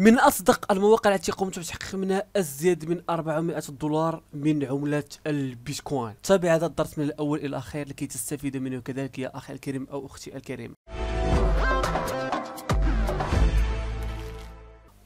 من أصدق المواقع التي قمت بتحقيق منها أزيد من 400 دولار من عملة البيتكوين تابع هذا الدرس من الأول إلى الأخير لكي تستفيد منه كذلك يا أخي الكريم أو أختي الكريمة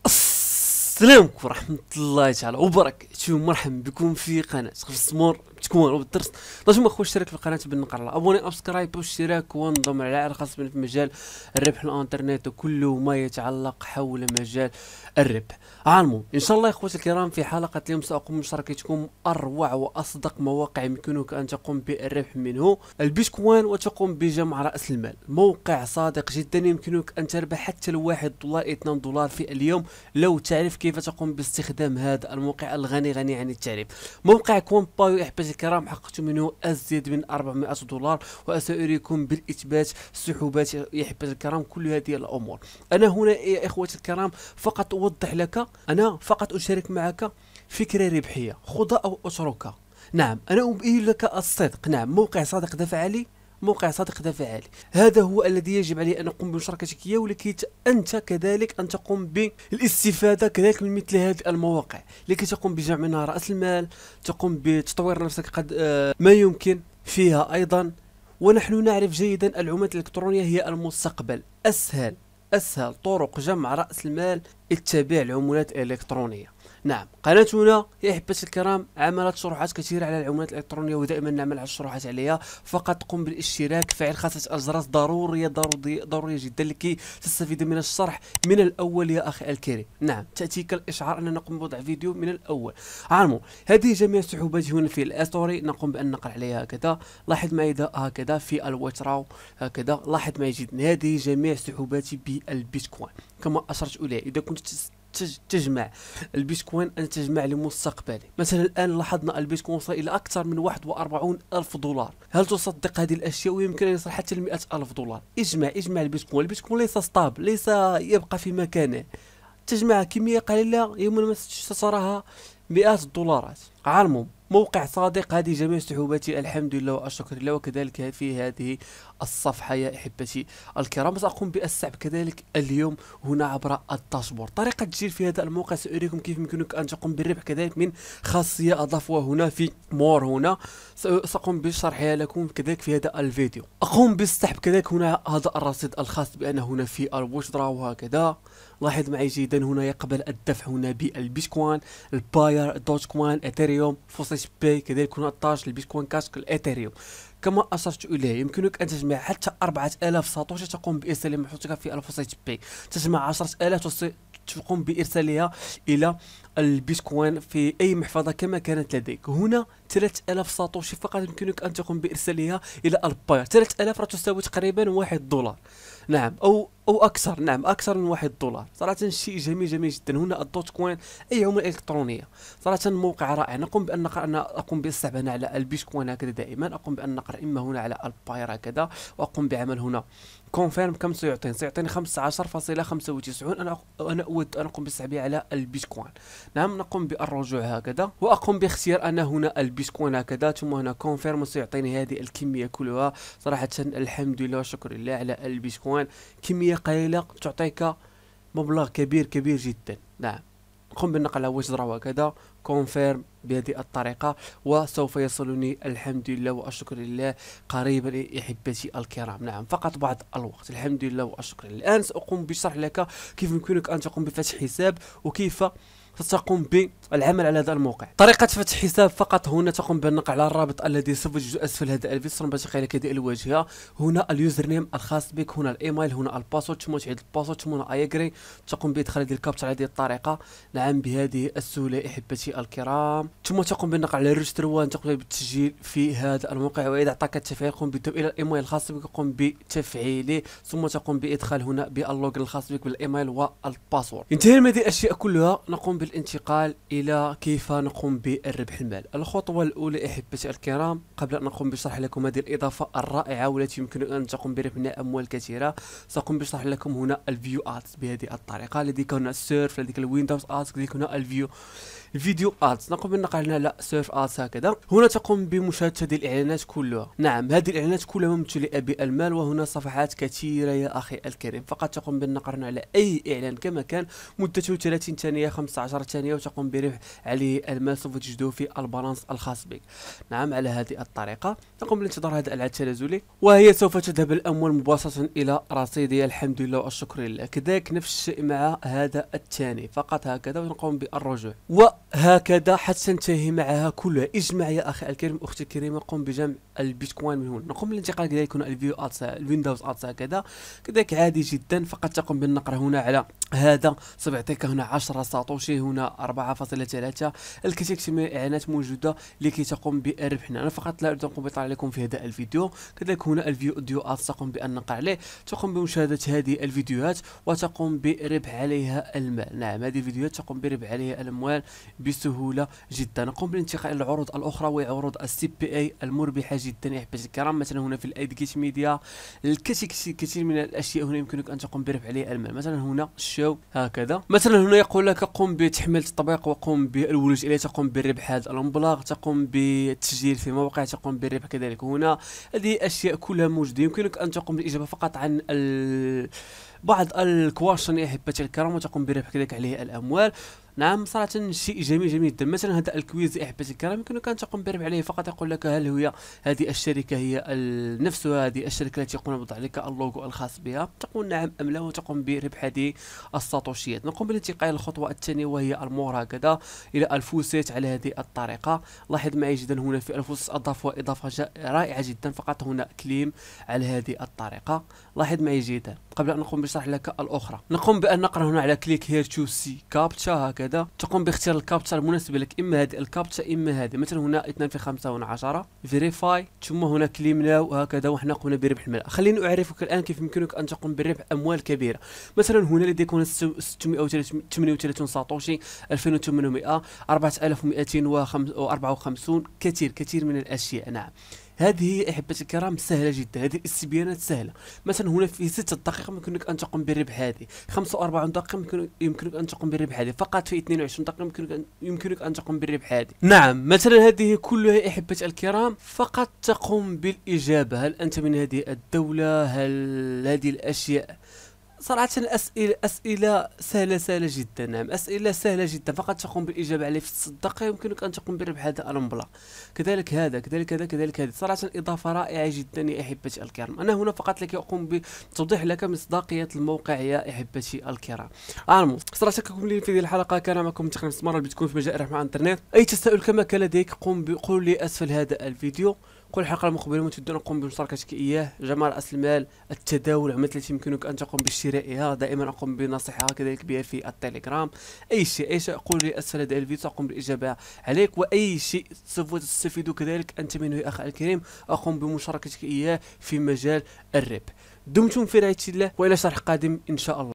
السلام عليكم ورحمة الله تعالى وبركاته مرحبا بكم في قناة خمسمور تكون الدرس لازم ما اشترك في القناه بالنقر الله ابوني ابسكرايب واشتراك وانضم على الخاصه في مجال الربح الانترنت وكل ما يتعلق حول مجال الربح عالمو آه، ان شاء الله اخوتي الكرام في حلقه اليوم ساقوم بمشاركتكم اروع واصدق مواقع يمكنك ان تقوم بالربح منه البيتكوين وتقوم بجمع راس المال موقع صادق جدا يمكنك ان تربح حتى الواحد دولار 2 دولار في اليوم لو تعرف كيف تقوم باستخدام هذا الموقع الغني غني عن التعريف موقع كومبايو يحتاج الكرام حققت منه أزيد من 400 دولار وسأريكم بالإثبات السحوبات يا الكرام كل هذه الأمور أنا هنا يا إخوتي الكرام فقط أوضح لك أنا فقط أشارك معك فكرة ربحية خذ أو أتركها نعم أنا أبين لك الصدق نعم موقع صادق دفع لي موقع صادق دافع عالي هذا هو الذي يجب عليه ان نقوم بمشاركتك اياه ولكي انت كذلك ان تقوم بالاستفاده كذلك من مثل هذه المواقع لكي تقوم بجمع منها راس المال تقوم بتطوير نفسك قد آه، ما يمكن فيها ايضا ونحن نعرف جيدا العملات الالكترونيه هي المستقبل اسهل اسهل طرق جمع راس المال اتباع العملات الالكترونيه نعم قناتنا يا احبتي الكرام عملت شروحات كثيرة على العملات الإلكترونية ودائما نعمل على الشروحات عليها فقط قم بالاشتراك فعل خاصة الجرس ضرورية ضرورية, ضرورية جدا لكي تستفيد من الشرح من الأول يا أخي الكريم نعم تأتيك الإشعار أننا نقوم بوضع فيديو من الأول عالمو هذه جميع السحوبات هنا في الأستوري نقوم بأن نقل عليها هكذا لاحظ معي هكذا في الوتراو هكذا لاحظ معي جدا هذه جميع سحوباتي بالبيتكوين كما أشرت إليه إذا كنت تجمع البيتكوين أن تجمع لمستقبله مثلا الآن لاحظنا البيتكوين وصل إلى أكثر من 41 ألف دولار هل تصدق هذه الأشياء ويمكن أن يصل حتى ل 100 ألف دولار اجمع اجمع البيتكوين البيتكوين ليس ستاب ليس يبقى في مكانه تجمع كمية قليلة يوما ما ستراها مئات الدولارات على المهم موقع صادق هذه جميع سحوباتي الحمد لله والشكر لله وكذلك في هذه الصفحة يا إحبتي الكرام سأقوم بالسحب كذلك اليوم هنا عبر الداشبورد طريقة التسجيل في هذا الموقع سأريكم كيف يمكنك أن تقوم بالربح كذلك من خاصية أضافها هنا في مور هنا سأقوم بشرحها لكم كذلك في هذا الفيديو أقوم بالسحب كذلك هنا هذا الرصيد الخاص بأن هنا في الوشدرا وهكذا لاحظ معي جيدا هنا يقبل الدفع هنا بالبيتكوين الباير دوج كوين اثيريوم فوسيس اس بي كذلك ونطاش البيتكوين كاش الاثيريوم كما اشرت اليه يمكنك ان تجمع حتى 4000 ساتوشي تقوم بارسال محطتك في الفوسيت بي تجمع 10000 تقوم بارسالها الى البيتكوين في اي محفظه كما كانت لديك هنا 3000 ساتوشي فقط يمكنك ان تقوم بارسالها الى الباي 3000 راه تساوي تقريبا 1 دولار نعم او او اكثر نعم اكثر من 1 دولار صراحه شيء جميل جميل جدا هنا الدوت كوين اي عمله الكترونيه صراحه موقع رائع نقوم بان نقرا انا اقوم بالسحب هنا على البيتكوين هكذا دائما اقوم بان نقرا اما هنا على الباير هكذا واقوم بعمل هنا كونفيرم كم سيعطيني سيعطيني 15.95 انا انا اود ان اقوم بالسحب على البيتكوين نعم نقوم بالرجوع هكذا واقوم باختيار انا هنا البيتكوين بيكون هكذا ثم هنا كونفيرم يعطيني هذه الكميه كلها صراحه الحمد لله شكر لله على البيتكوين كميه قليله تعطيك مبلغ كبير كبير جدا نعم قم بالنقل وجزر وكذا كونفيرم بهذه الطريقة وسوف يصلني الحمد لله والشكر لله قريبا احبتي الكرام نعم فقط بعض الوقت الحمد لله والشكر لله الان ساقوم بشرح لك كيف يمكنك ان تقوم بفتح حساب وكيف ستقوم بالعمل على هذا الموقع طريقة فتح حساب فقط هنا تقوم بالنقر على الرابط الذي سوف يجد أسفل هذا الفيديو سنباشق عليك هذه الواجهة هنا اليوزر نيم الخاص بك هنا الايميل هنا الباسورد ثم تعيد الباسورد ثم ايجري تقوم بادخال هذه الكابتشا على هذه الطريقة نعم بهذه السهولة احبتي الكرام ثم تقوم بالنقر على الريجستر وان تقوم بالتسجيل في هذا الموقع واذا اعطاك التفعيل قم بالذهاب الى الايميل الخاص بك قم بتفعيله ثم تقوم بادخال هنا باللوج الخاص بك بالايميل والباسورد انتهينا من هذه الاشياء كلها نقوم بالانتقال الى كيف نقوم بالربح المال الخطوه الاولى احبتي الكرام قبل ان اقوم بشرح لكم هذه الاضافه الرائعه والتي يمكن ان تقوم بربح منها اموال كثيره ساقوم بشرح لكم هنا الفيو ادز بهذه الطريقه لديك هنا السيرف لديك الويندوز ادز لديك هنا الفيو فيديو ادز نقوم بالنقل هنا لا سيرف ادز هكذا هنا تقوم بمشاهده هذه الاعلانات كلها نعم هذه الاعلانات كلها ممتلئه بالمال وهنا صفحات كثيره يا اخي الكريم فقط تقوم بالنقر على اي اعلان كما كان مدته 30 ثانيه 15 10 ثانيه وتقوم برفع عليه المال سوف تجده في البالانس الخاص بك نعم على هذه الطريقه نقوم بانتظار هذا العد التنازلي وهي سوف تذهب الاموال مباشره الى رصيدي الحمد لله والشكر لله كذلك نفس الشيء مع هذا الثاني فقط هكذا ونقوم بالرجوع وهكذا حتى تنتهي معها كلها اجمع يا اخي الكريم اختي الكريمه قم بجمع البيتكوين من هنا نقوم بالانتقال كذا يكون الفيو ادس الويندوز ادس كذا كذلك عادي جدا فقط تقوم بالنقر هنا على هذا يعطيك هنا 10 ساتوشي هنا 4.3 الكثير من الاعلانات موجوده لكي تقوم بالربح هنا انا فقط لا اريد ان اطلع لكم في هذا الفيديو كذلك هنا الفيو اوديو ادس تقوم بالنقر عليه تقوم بمشاهده هذه الفيديوهات وتقوم بربح عليها المال نعم هذه الفيديوهات تقوم بربح عليها الاموال بسهوله جدا نقوم بالانتقال الى العروض الاخرى وهي عروض السي بي اي المربحه جدا يحبس الكرام مثلا هنا في الادكيت ميديا الكثير كثير من الاشياء هنا يمكنك ان تقوم برفع عليه المال مثلا هنا الشو هكذا مثلا هنا يقول لك قم بتحميل التطبيق وقم بالولوج اليه تقوم بالربح هذا الامبلاغ تقوم بالتسجيل في موقع تقوم بالربح كذلك هنا هذه اشياء كلها موجوده يمكنك ان تقوم بالاجابه فقط عن ال... بعض الكواشن يا احبتي الكرام وتقوم بربح كذلك عليه الاموال نعم صراحه شيء جميل جميل جدا مثلا هذا الكويز احبتي إيه، الكرام يمكنك ان تقوم بربح عليه فقط يقول لك هل هي هذه الشركه هي نفسها هذه الشركه التي يقوم بوضع لك اللوجو الخاص بها تقول نعم ام لا وتقوم بربح هذه الساتوشيات نقوم بالانتقال للخطوه الثانيه وهي المراقده الى الفوسيت على هذه الطريقه لاحظ معي جدا هنا في الفوسيت اضاف اضافه رائعه جدا فقط هنا كليم على هذه الطريقه لاحظ معي جدا قبل ان نقوم بشرح لك الاخرى نقوم بان نقرا هنا على كليك هير تو سي كابتشا هكذا تقوم باختيار الكابتشا المناسبه لك اما هذه الكابتشا اما هذه مثلا هنا 2 في 5 هنا 10 فيريفاي ثم هنا كليم ناو هكذا وحنا قمنا بربح المال خليني اعرفك الان كيف يمكنك ان تقوم بربح اموال كبيره مثلا هنا لديك هنا 638 ساتوشي 2800 4254 كثير كثير من الاشياء نعم هذه احبتي الكرام سهله جدا هذه الاستبيانات سهله مثلا هنا في 6 دقائق يمكنك ان تقوم بالربح هذه 45 دقيقه يمكن يمكنك ان تقوم بالربح هذه فقط في 22 دقيقه يمكنك أن يمكنك ان تقوم بالربح هذه نعم مثلا هذه كلها احبتي الكرام فقط تقوم بالاجابه هل انت من هذه الدوله هل هذه الاشياء صراحة الأسئلة أسئلة سهلة سهلة جدا نعم أسئلة سهلة جدا فقط تقوم بالإجابة عليه في الصدقة يمكنك أن تقوم بربح هذا الأمبلا كذلك هذا كذلك هذا كذلك هذا صراحة إضافة رائعة جدا يا أحبتي الكرام أنا هنا فقط لكي أقوم بتوضيح لك مصداقية الموقع يا أحبتي الكرام المهم صراحة لي في هذه الحلقة كان معكم تقريبا مرة بتكون في مجال الرحمة الإنترنت أي تساؤل كما كان لديك قم بقول لي أسفل هذا الفيديو كل حلقه المقبله ممتدة نقوم بمشاركتك اياه جمال راس المال التداول العملات التي يمكنك ان تقوم بشرائها دائما اقوم بنصيحه كذلك بها في التليجرام اي شيء اي شيء قول لي اسفل هذا الفيديو اقوم بالاجابه عليك واي شيء سوف تستفيد كذلك انت منه يا اخ الكريم اقوم بمشاركتك اياه في مجال الربح دمتم في رعايه الله والى شرح قادم ان شاء الله